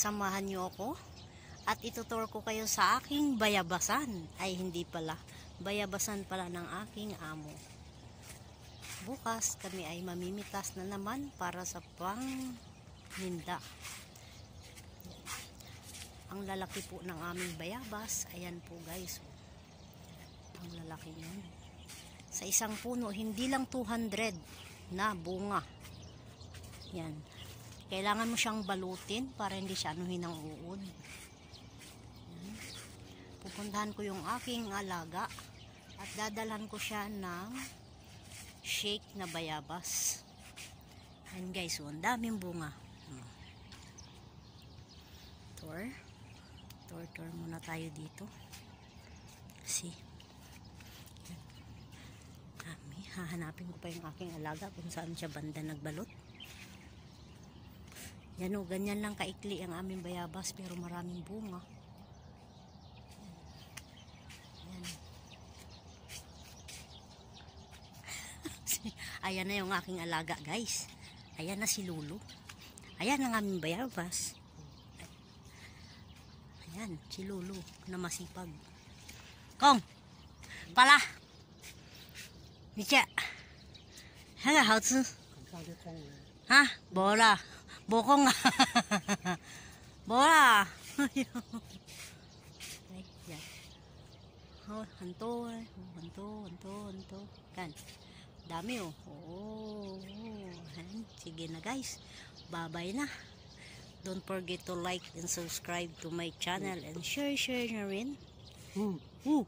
samahan niyo ako at itutur ko kayo sa aking bayabasan. Ay hindi pala, bayabasan pala ng aking amo. Bukas kami ay mamimitas na naman para sa pangninda. Ang lalaki po ng aming bayabas, ayan po guys. Ang lalaki niyan. Sa isang puno, hindi lang 200 na bunga. Yan. Kailangan mo siyang balutin para hindi siya anuhin ng uod. Yan. Pupuntahan ko yung aking alaga at dadalhan ko siya ng shake na bayabas. And guys, so, oh, ang daming bunga. Hmm. Tour. Tour, tour muna tayo dito. See? Kami, hahanapin ko pa yung aking alaga kung saan siya banda nagbalot. Yan o, ganyan lang kaikli ang aming bayabas pero maraming bunga. Yan. Ayan na yung aking alaga guys. Ayan na si Lulu. Ayan ang aming bayabas. Ayan, si Lulu na masipag. Kong! Pala! Nicha! Hala, Bola! Bokong. Bola. Ay, yan. Oh, hanto, hanto, hanto, hanto. Kan. Dami oh. Oh, oh. Sige na guys. Babay na. Don't forget to like and subscribe to my channel and share, share na rin. Ooh,